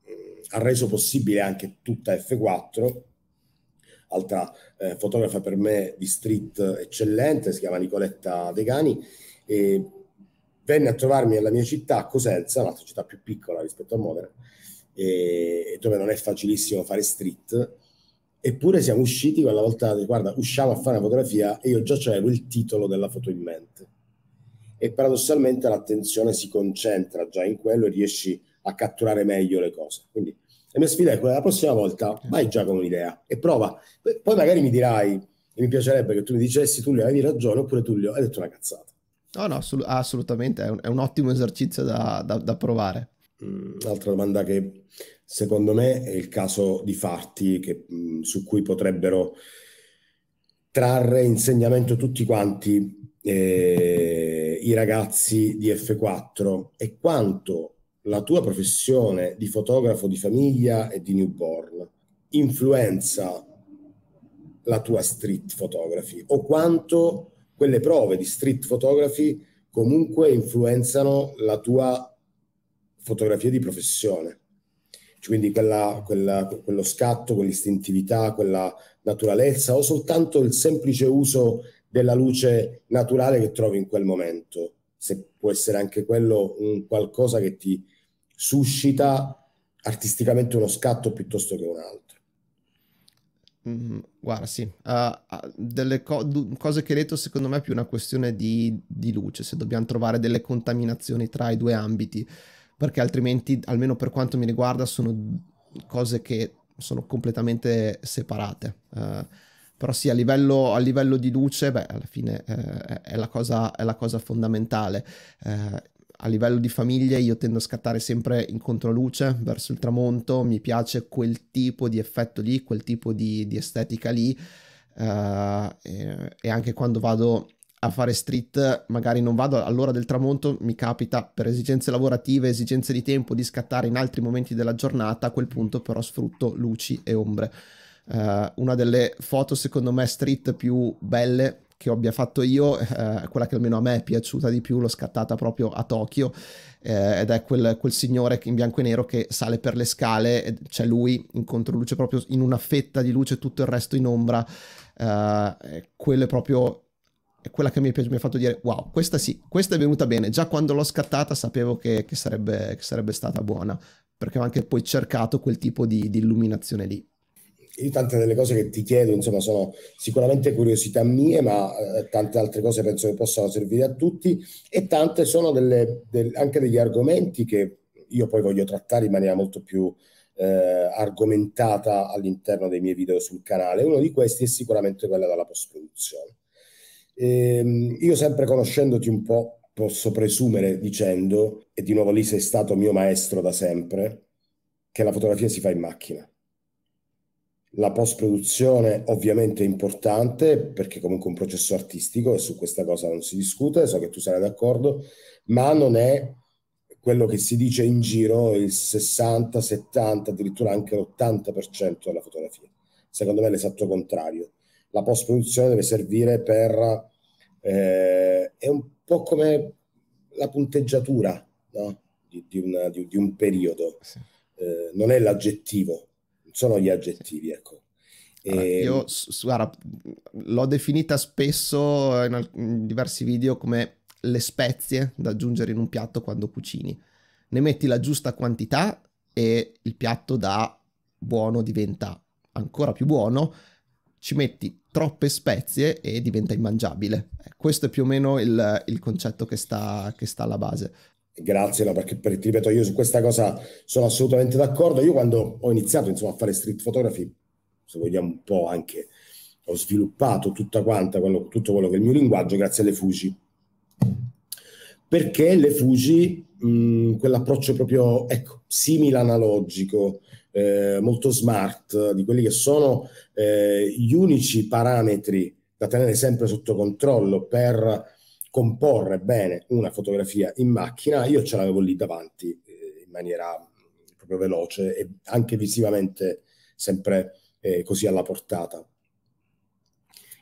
eh, ha reso possibile anche tutta F4, altra eh, fotografa per me di street eccellente, si chiama Nicoletta Degani, e venne a trovarmi nella mia città, a Cosenza, una città più piccola rispetto a Modena, e, dove non è facilissimo fare street, eppure siamo usciti quella volta, guarda, usciamo a fare una fotografia e io già c'avevo il titolo della foto in mente e paradossalmente l'attenzione si concentra già in quello e riesci a catturare meglio le cose. Quindi la mia sfida è quella, la prossima volta vai già con un'idea e prova. Poi magari mi dirai, e mi piacerebbe che tu mi dicessi tu le avevi ragione oppure tu le hai detto una cazzata. No, no, assolut- assolutamente, è un, è un, ottimo esercizio da, da, da provare. Un'altra mm, domanda che secondo me è il caso di farti che, mm, su cui potrebbero trarre insegnamento tutti quanti. Eh, i ragazzi di F4 e quanto la tua professione di fotografo di famiglia e di newborn influenza la tua street photography o quanto quelle prove di street photography comunque influenzano la tua fotografia di professione. Cioè, quindi quella, quella, quello scatto, quell'istintività, quella naturalezza o soltanto il semplice uso della luce naturale che trovi in quel momento, se può essere anche quello un qualcosa che ti suscita artisticamente uno scatto piuttosto che un altro. Mm, guarda, sì, uh, delle co- cose che hai detto secondo me è più una questione di, di luce, se dobbiamo trovare delle contaminazioni tra i due ambiti, perché altrimenti, almeno per quanto mi riguarda, sono cose che sono completamente separate. Uh, però sì, a livello, a livello di luce, beh, alla fine eh, è, la cosa, è, la cosa, fondamentale. Eh, a livello di famiglia io tendo a scattare sempre in controluce verso il tramonto, mi piace quel tipo di effetto lì, quel tipo di, di estetica lì. Uh, e, e, anche quando vado a fare street magari non vado all'ora del tramonto mi capita per esigenze lavorative esigenze di tempo di scattare in altri momenti della giornata a quel punto però sfrutto luci e ombre eh, una delle foto secondo me street più belle che abbia fatto io, eh, quella che almeno a me è piaciuta di più, l'ho scattata proprio a Tokyo eh, ed è quel, quel, signore in bianco e nero che sale per le scale, c'è lui in controluce proprio in una fetta di luce, tutto il resto in ombra, eh, quello è proprio è quella che mi, piace, mi ha fatto dire wow, questa sì, questa è venuta bene, già quando l'ho scattata sapevo che, che, sarebbe, che sarebbe, stata buona, perché ho anche poi cercato quel tipo di, di illuminazione lì io tante delle cose che ti chiedo, insomma, sono sicuramente curiosità mie, ma eh, tante altre cose penso che possano servire a tutti e tante sono delle, del, anche degli argomenti che io poi voglio trattare in maniera molto più eh, argomentata all'interno dei miei video sul canale. Uno di questi è sicuramente quello della post-produzione. Ehm, io sempre conoscendoti un po' posso presumere dicendo, e di nuovo lì sei stato mio maestro da sempre, che la fotografia si fa in macchina la post-produzione ovviamente è importante perché comunque è un processo artistico e su questa cosa non si discute, so che tu sarai d'accordo, ma non è quello che si dice in giro il 60, 70, addirittura anche l'80% della fotografia. Secondo me è l'esatto contrario. La post-produzione deve servire per... Eh, è un po' come la punteggiatura no? di, di, una, di, di, un periodo. Sì. Eh, non è l'aggettivo, sono gli aggettivi, ecco. Allora, io, ehm, guarda, l'ho definita spesso in, alc- in, diversi video come le spezie da aggiungere in un piatto quando cucini. Ne metti la giusta quantità e il piatto da buono diventa ancora più buono. Ci metti troppe spezie e diventa immangiabile. Eh, questo è più o meno il, il concetto che sta, che sta alla base. Grazie, no, perché per, ti ripeto, io su questa cosa sono assolutamente d'accordo. Io quando ho iniziato insomma, a fare street photography, se vogliamo un po' anche, ho sviluppato quanta, quello, tutto quello che è il mio linguaggio grazie alle Fuji. Perché le Fuji, mh, quell'approccio proprio, ecco, simile analogico, eh, molto smart, di quelli che sono eh, gli unici parametri da tenere sempre sotto controllo per comporre bene una fotografia in macchina, io ce l'avevo lì davanti eh, in maniera proprio veloce e anche visivamente sempre eh, così alla portata.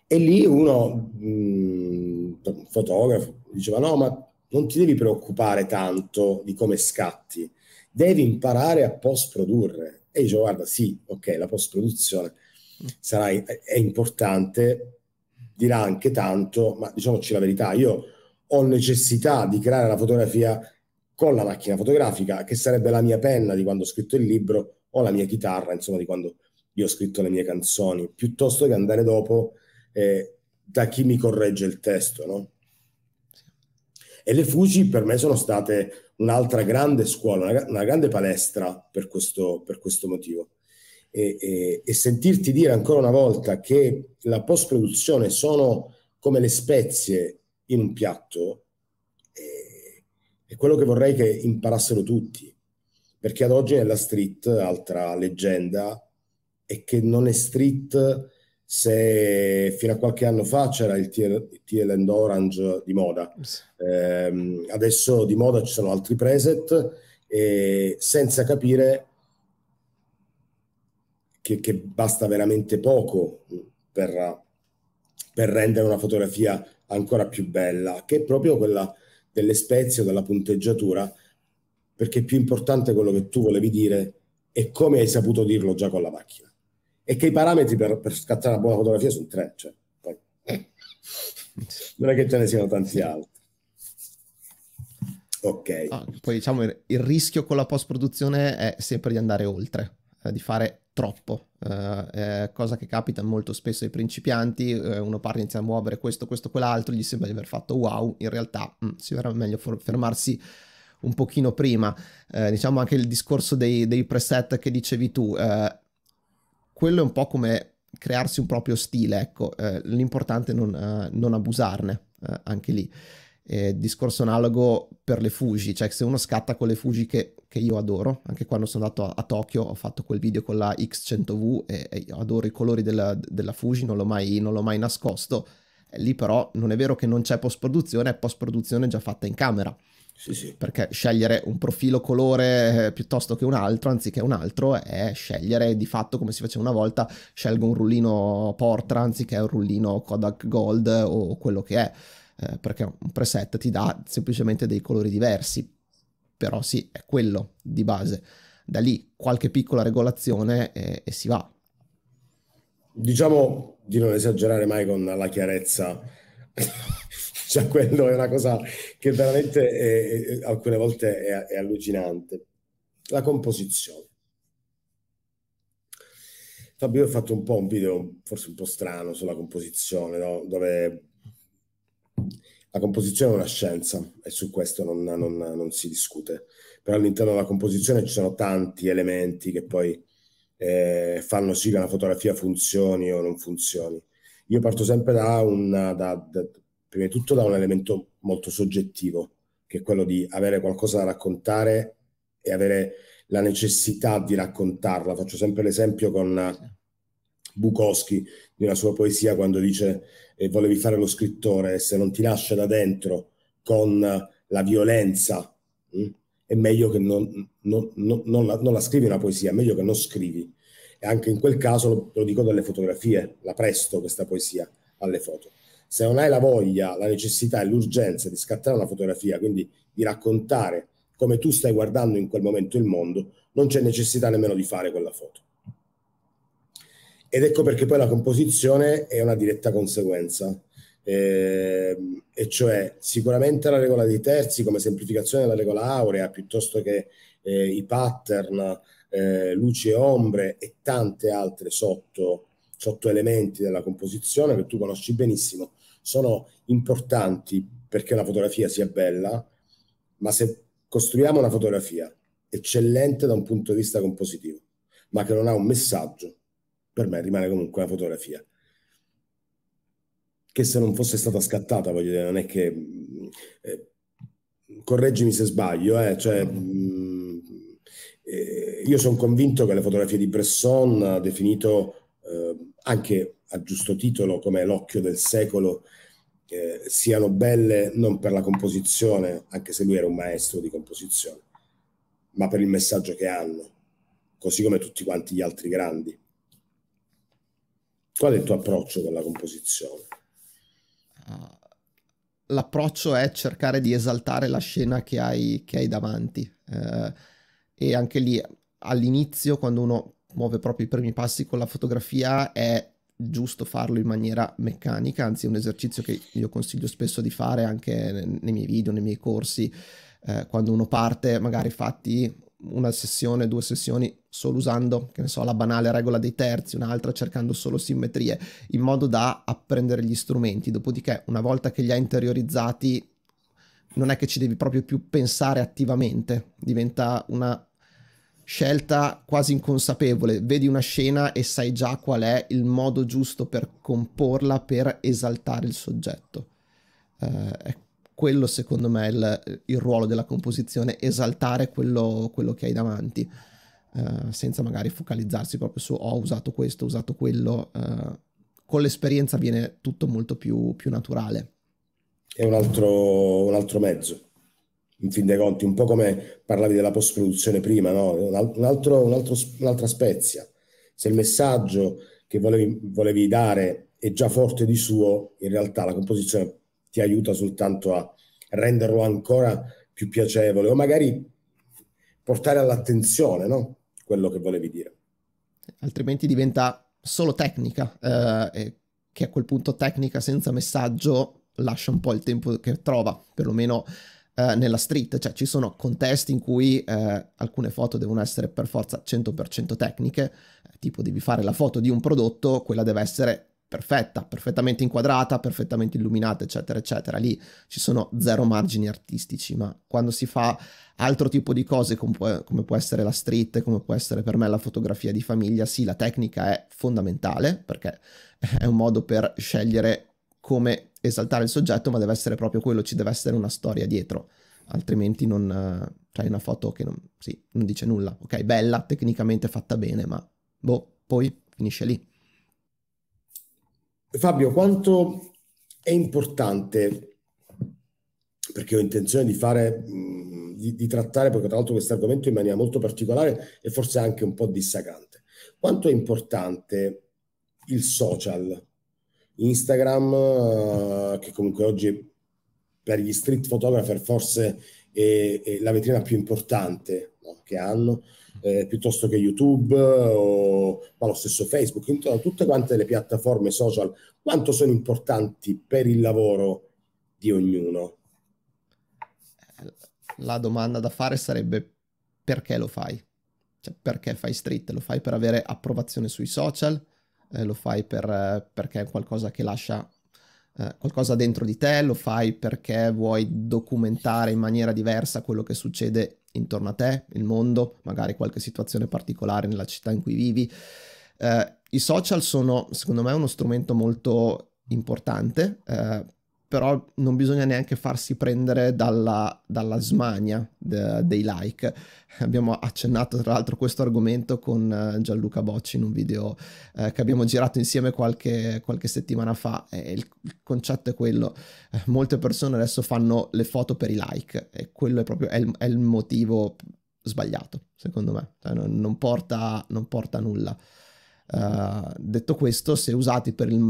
E lì uno, mh, mm, un fotografo, diceva no, ma non ti devi preoccupare tanto di come scatti, devi imparare a post-produrre. E io dicevo, guarda, sì, ok, la post-produzione sarà, è importante, dirà anche tanto, ma diciamoci la verità, io ho necessità di creare la fotografia con la macchina fotografica, che sarebbe la mia penna di quando ho scritto il libro o la mia chitarra, insomma, di quando io ho scritto le mie canzoni, piuttosto che andare dopo eh, da chi mi corregge il testo, no? E le Fuji per me sono state un'altra grande scuola, una, una grande palestra per questo, per questo motivo e, e, e sentirti dire ancora una volta che la post-produzione sono come le spezie in un piatto, eh, è quello che vorrei che imparassero tutti. Perché ad oggi nella street, altra leggenda, è che non è street se fino a qualche anno fa c'era il TL, and Orange di moda, eh, adesso di moda ci sono altri preset e senza capire che, che basta veramente poco per, per, rendere una fotografia ancora più bella, che è proprio quella delle spezie o della punteggiatura, perché più importante quello che tu volevi dire è come hai saputo dirlo già con la macchina. E che i parametri per, per scattare una buona fotografia sono tre, cioè, poi, eh. non è che ce ne siano tanti altri. Ok. Ah, poi diciamo il, il rischio con la post-produzione è sempre di andare oltre, eh, di fare troppo, eh, cosa che capita molto spesso ai principianti, eh, uno parte inizia a muovere questo, questo, quell'altro, gli sembra di aver fatto wow, in realtà mh, mm, si verrà meglio fermarsi un pochino prima, eh, diciamo anche il discorso dei, dei preset che dicevi tu, eh, quello è un po' come crearsi un proprio stile, ecco, eh, l'importante è non, eh, non abusarne anche lì. Eh, discorso analogo per le Fuji, cioè se uno scatta con le Fuji che che io adoro, anche quando sono andato a, a Tokyo ho fatto quel video con la X100V e, e adoro i colori della, della Fuji, non l'ho mai, mai, nascosto, e eh, lì però non è vero che non c'è post produzione, è post produzione già fatta in camera. Sì, sì. Perché scegliere un profilo colore eh, piuttosto che un altro, anziché un altro, è scegliere di fatto come si faceva una volta, scelgo un rullino Portra anziché un rullino Kodak Gold o quello che è, eh, perché un preset ti dà semplicemente dei colori diversi però sì, è quello di base. Da lì qualche piccola regolazione e, e si va. Diciamo di non esagerare mai con la chiarezza. cioè, quello è una cosa che veramente è, alcune volte è, è allucinante. La composizione. Fabio, ha fatto un po' un video, forse un po' strano, sulla composizione, no? dove la composizione è una scienza e su questo non, non, non si discute, però all'interno della composizione ci sono tanti elementi che poi eh, fanno sì che una fotografia funzioni o non funzioni. Io parto sempre da un, da, da, prima di tutto da un elemento molto soggettivo, che è quello di avere qualcosa da raccontare e avere la necessità di raccontarla. Faccio sempre l'esempio con Bukowski nella sua poesia quando dice eh, volevi fare lo scrittore, se non ti lascia da dentro con la violenza, mh, hm, è meglio che non, non, non, non, la, non la scrivi una poesia, è meglio che non scrivi. E anche in quel caso lo, lo dico dalle fotografie, la presto questa poesia alle foto. Se non hai la voglia, la necessità e l'urgenza di scattare una fotografia, quindi di raccontare come tu stai guardando in quel momento il mondo, non c'è necessità nemmeno di fare quella foto. Ed ecco perché poi la composizione è una diretta conseguenza. Eh, e cioè sicuramente la regola dei terzi come semplificazione della regola aurea piuttosto che eh, i pattern, eh, luci e ombre e tante altre sotto, sotto elementi della composizione che tu conosci benissimo sono importanti perché la fotografia sia bella, ma se costruiamo una fotografia eccellente da un punto di vista compositivo, ma che non ha un messaggio, per me rimane comunque una fotografia. Che se non fosse stata scattata, voglio dire, non è che... Eh, correggimi se sbaglio, eh, cioè, mh, mm, eh, io sono convinto che le fotografie di Bresson, ha definito eh, anche a giusto titolo come l'occhio del secolo, eh, siano belle non per la composizione, anche se lui era un maestro di composizione, ma per il messaggio che hanno, così come tutti quanti gli altri grandi. Qual è il tuo approccio con la composizione? Eh, l'approccio è cercare di esaltare la scena che hai, che hai davanti. Uh, e anche lì all'inizio, quando uno muove proprio i primi passi con la fotografia, è giusto farlo in maniera meccanica, anzi è un esercizio che io consiglio spesso di fare anche nei miei video, nei miei corsi, eh, quando uno parte magari fatti una sessione, due sessioni solo usando, che ne so, la banale regola dei terzi, un'altra cercando solo simmetrie, in modo da apprendere gli strumenti. Dopodiché, una volta che li hai interiorizzati, non è che ci devi proprio più pensare attivamente, diventa una scelta quasi inconsapevole. Vedi una scena e sai già qual è il modo giusto per comporla, per esaltare il soggetto. Eh, è ecco quello secondo me è il, il ruolo della composizione, esaltare quello, quello che hai davanti, eh, senza magari focalizzarsi proprio su oh, ho usato questo, ho usato quello. Eh, con l'esperienza viene tutto molto più, più naturale. È un altro, un altro, mezzo, in fin dei conti, un po' come parlavi della post-produzione prima, no? un altro, un altro, un'altra spezia. Se il messaggio che volevi, volevi dare è già forte di suo, in realtà la composizione ti aiuta soltanto a renderlo ancora più piacevole o magari portare all'attenzione no? quello che volevi dire. Altrimenti diventa solo tecnica, eh, che a quel punto tecnica senza messaggio lascia un po' il tempo che trova, perlomeno eh, nella street, cioè ci sono contesti in cui eh, alcune foto devono essere per forza 100% tecniche, tipo devi fare la foto di un prodotto, quella deve essere perfetta, perfettamente inquadrata, perfettamente illuminata, eccetera, eccetera. Lì ci sono zero margini artistici, ma quando si fa altro tipo di cose come può essere la street, come può essere per me la fotografia di famiglia, sì, la tecnica è fondamentale perché è un modo per scegliere come esaltare il soggetto, ma deve essere proprio quello, ci deve essere una storia dietro, altrimenti non hai cioè, una foto che non, sì, non dice nulla. Ok, bella, tecnicamente fatta bene, ma boh, poi finisce lì. Fabio, quanto è importante, perché ho intenzione di fare, di, di trattare, perché tra l'altro questo argomento in maniera molto particolare e forse anche un po' dissacrante, quanto è importante il social, Instagram, eh, che comunque oggi per gli street photographer forse è, è la vetrina più importante no? che hanno, eh, piuttosto che YouTube eh, o ma lo stesso Facebook, intorno a tutte quante le piattaforme social, quanto sono importanti per il lavoro di ognuno? La domanda da fare sarebbe perché lo fai? Cioè, perché fai street? Lo fai per avere approvazione sui social? Eh, lo fai per, eh, perché è qualcosa che lascia eh, qualcosa dentro di te? Lo fai perché vuoi documentare in maniera diversa quello che succede intorno a te, il mondo, magari qualche situazione particolare nella città in cui vivi. Eh, I social sono, secondo me, uno strumento molto importante eh, però non bisogna neanche farsi prendere dalla, dalla smania de, dei like. Abbiamo accennato tra l'altro questo argomento con eh, Gianluca Bocci in un video eh, che abbiamo girato insieme qualche, qualche settimana fa e il, il concetto è quello, eh, molte persone adesso fanno le foto per i like e quello è proprio è il, è il motivo sbagliato secondo me, cioè, non, non, porta, non porta nulla. Uh, detto questo, se usati per il,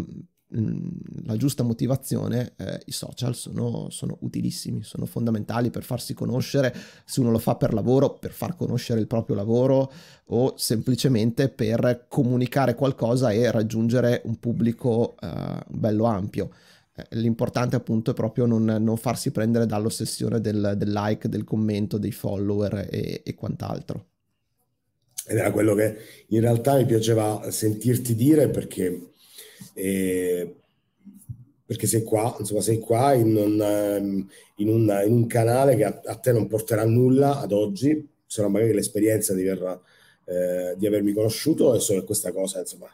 la giusta motivazione, eh, i social sono, sono, utilissimi, sono fondamentali per farsi conoscere, se uno lo fa per lavoro, per far conoscere il proprio lavoro o semplicemente per comunicare qualcosa e raggiungere un pubblico eh, bello ampio. Eh, l'importante appunto è proprio non, non farsi prendere dall'ossessione del, del, like, del commento, dei follower e, e quant'altro ed era quello che in realtà mi piaceva sentirti dire perché eh, perché sei qua, insomma, sei qua in un, ehm, in un, in un canale che a, a, te non porterà nulla ad oggi, se non magari l'esperienza di, aver, eh, di, avermi conosciuto e so che questa cosa, insomma,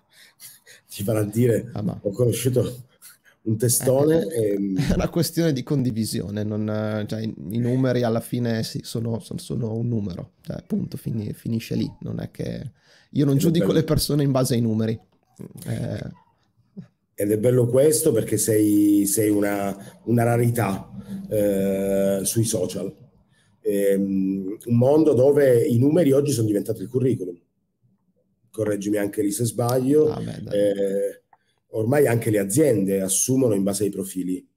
ti farà dire ah, ho conosciuto un testone. Eh, e... È una questione di condivisione, non, cioè, i, numeri alla fine sì, sono, sono, sono, un numero, cioè, punto, fin, finisce lì, non è che... Io non giudico bello. le persone in base ai numeri. Eh, ed è bello questo perché sei, sei una, una, rarità eh, sui social. Eh, un mondo dove i numeri oggi sono diventati il curriculum. Correggimi anche lì se sbaglio. Ah, beh, eh, ormai anche le aziende assumono in base ai profili.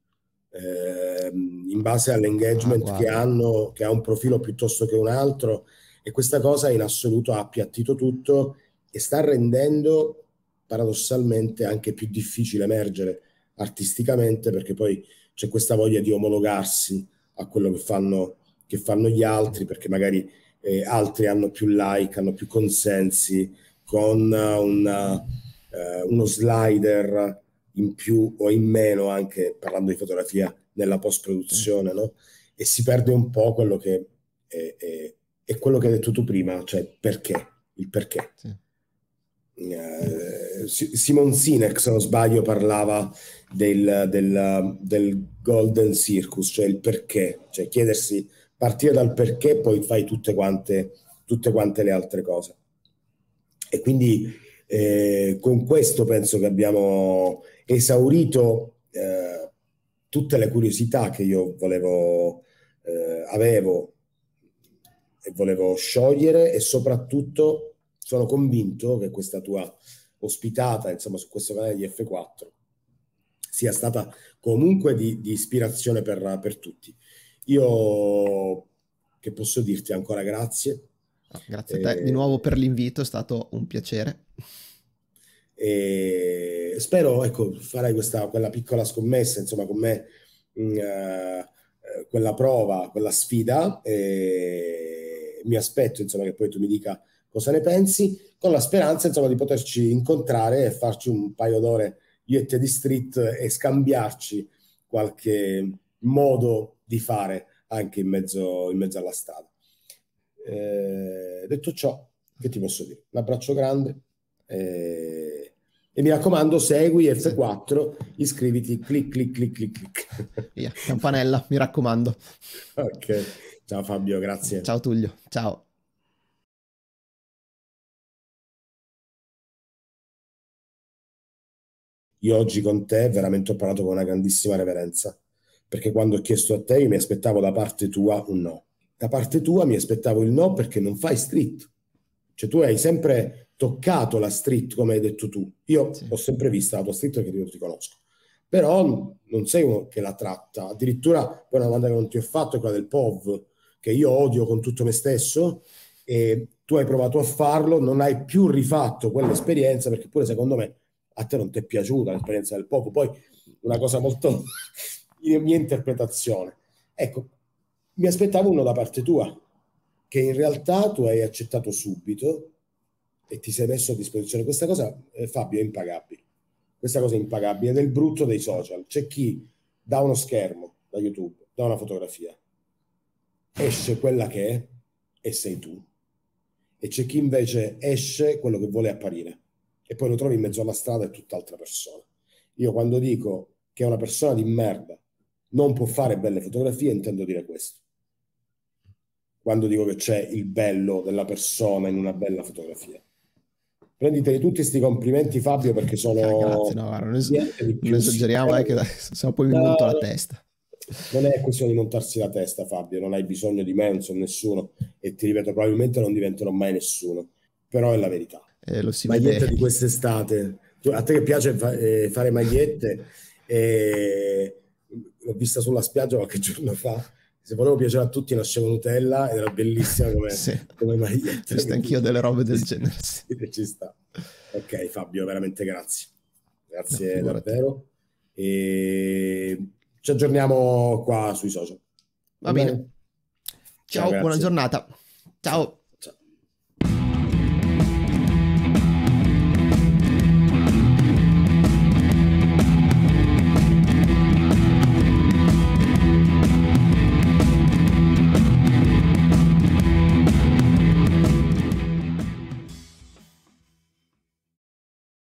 Eh, in base all'engagement ah, che hanno, che ha un profilo piuttosto che un altro, e questa cosa in assoluto ha appiattito tutto e sta rendendo paradossalmente anche più difficile emergere artisticamente perché poi c'è questa voglia di omologarsi a quello che fanno, che fanno gli altri mm. perché magari eh, altri hanno più like, hanno più consensi con una, eh, uno slider in più o in meno anche parlando di fotografia nella post produzione mm. no? e si perde un po' quello che è, è, è quello che hai detto tu prima cioè perché il perché sì. Eh, Simon Sinek, se non sbaglio, parlava del, del, del, Golden Circus, cioè il perché, cioè chiedersi, partire dal perché, poi fai tutte quante, tutte quante le altre cose. E quindi eh, con questo penso che abbiamo esaurito eh, tutte le curiosità che io volevo, eh, avevo e volevo sciogliere e soprattutto sono convinto che questa tua ospitata, insomma, su questo canale di F4 sia stata comunque di, di ispirazione per, per, tutti. Io che posso dirti ancora grazie. Ah, grazie a te eh, di nuovo per l'invito, è stato un piacere. E spero, ecco, farai questa, quella piccola scommessa, insomma, con me, mh, mm, eh, eh, quella prova, quella sfida. E mi aspetto, insomma, che poi tu mi dica cosa ne pensi, con la speranza insomma, di poterci incontrare e farci un paio d'ore io e te di street e scambiarci qualche modo di fare anche in mezzo, in mezzo alla strada. Eh, detto ciò, che ti posso dire? Un abbraccio grande. Eh, e mi raccomando, segui F4, iscriviti, clic, clic, clic, clic, clic. Via, campanella, mi raccomando. Ok, ciao Fabio, grazie. Ciao Tullio, ciao. io oggi con te veramente ho parlato con una grandissima reverenza, perché quando ho chiesto a te io mi aspettavo da parte tua un no. Da parte tua mi aspettavo il no perché non fai street. Cioè tu hai sempre toccato la street come hai detto tu. Io sì. ho sempre vista la tua street perché io ti conosco. Però non sei uno che la tratta. Addirittura poi una domanda che non ti ho fatto è quella del POV, che io odio con tutto me stesso e tu hai provato a farlo, non hai più rifatto quell'esperienza perché pure secondo me a te non ti è piaciuta l'esperienza del poco. Poi una cosa molto mia interpretazione. Ecco, mi aspettavo uno da parte tua, che in realtà tu hai accettato subito e ti sei messo a disposizione. Questa cosa, eh, Fabio, è impagabile. Questa cosa è impagabile ed è il brutto dei social. C'è chi da uno schermo, da YouTube, da una fotografia, esce quella che è e sei tu. E c'è chi invece esce quello che vuole apparire e poi lo trovi in mezzo alla strada è tutt'altra persona. Io quando dico che una persona di merda non può fare belle fotografie intendo dire questo. Quando dico che c'è il bello della persona in una bella fotografia. Prenditeli tutti questi complimenti Fabio perché sono... Eh, grazie, no, guarda, noi, noi esageriamo, eh, che sennò poi mi monto la testa. Non è questione di montarsi la testa Fabio, non hai bisogno di me, non sono nessuno e ti ripeto probabilmente non diventerò mai nessuno, però è la verità eh, lo si maglietta vede. di quest'estate. A te che piace fa- eh, fare magliette, eh, l'ho vista sulla spiaggia qualche giorno fa. Se volevo piacere a tutti, nascevo Nutella ed era bellissima come, sì. come maglietta. Questa anch'io delle robe del genere. Ci sta. Ok, Fabio, veramente grazie. Grazie no, davvero. E ci aggiorniamo qua sui social. Va, Va bene. bene. Ciao, Ciao buona giornata. Ciao.